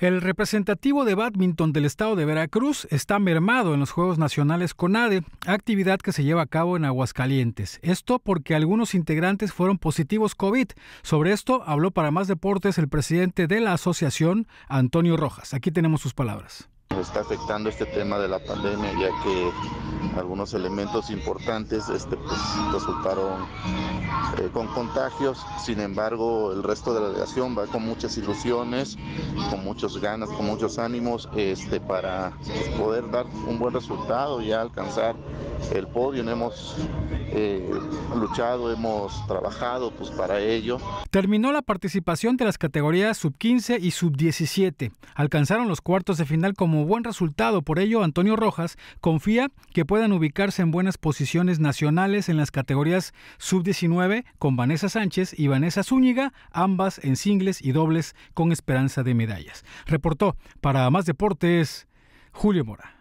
El representativo de badminton del estado de Veracruz está mermado en los Juegos Nacionales CONADE, actividad que se lleva a cabo en Aguascalientes. Esto porque algunos integrantes fueron positivos COVID. Sobre esto habló para más deportes el presidente de la asociación, Antonio Rojas. Aquí tenemos sus palabras. Está afectando este tema de la pandemia ya que algunos elementos importantes este, pues, resultaron eh, con contagios. Sin embargo, el resto de la delegación va con muchas ilusiones, con muchas ganas, con muchos ánimos este, para poder dar un buen resultado y alcanzar el podio. Hemos eh, luchado, hemos trabajado pues, para ello. Terminó la participación de las categorías sub-15 y sub-17. Alcanzaron los cuartos de final como buen resultado. Por ello, Antonio Rojas confía que puedan ubicarse en buenas posiciones nacionales en las categorías sub-19 con Vanessa Sánchez y Vanessa Zúñiga, ambas en singles y dobles con esperanza de medallas. Reportó para Más Deportes Julio Mora.